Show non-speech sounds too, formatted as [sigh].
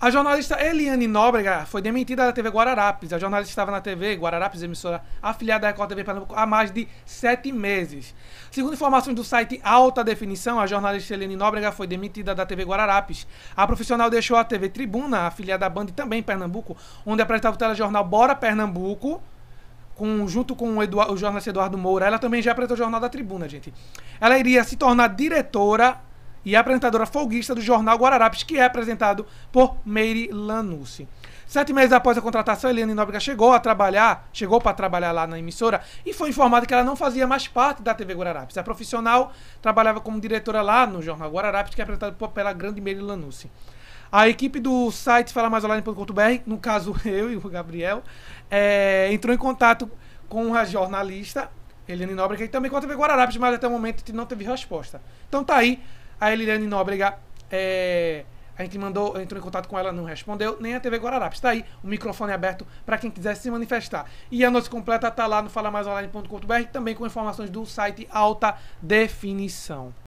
A jornalista Eliane Nóbrega foi demitida da TV Guararapes. A jornalista estava na TV Guararapes, emissora afiliada à Record TV Pernambuco, há mais de sete meses. Segundo informações do site Alta Definição, a jornalista Eliane Nóbrega foi demitida da TV Guararapes. A profissional deixou a TV Tribuna, afiliada à Band também em Pernambuco, onde apresentava o telejornal Bora Pernambuco, com, junto com o, Eduard, o jornalista Eduardo Moura. Ela também já apresentou o Jornal da Tribuna, gente. Ela iria se tornar diretora e apresentadora folguista do jornal Guararapes, que é apresentado por Meire Lanussi. Sete meses após a contratação, Eliane Nóbrega chegou a trabalhar, chegou para trabalhar lá na emissora e foi informada que ela não fazia mais parte da TV Guararapes. A profissional trabalhava como diretora lá no jornal Guararapes, que é apresentado pela grande Meire Lanussi. A equipe do site falamaisoline.com.br, no caso [laughs] eu e o Gabriel, é, entrou em contato com a jornalista Eliane Nóbrega e também contra o Guararapes, mas até o momento não teve resposta. Então tá aí a Eliane Nóbrega. É, a gente mandou, entrou em contato com ela, não respondeu, nem a TV Guararapes. Tá aí o microfone aberto para quem quiser se manifestar. E a nossa completa tá lá no falamaisonaline.com.br, também com informações do site Alta Definição.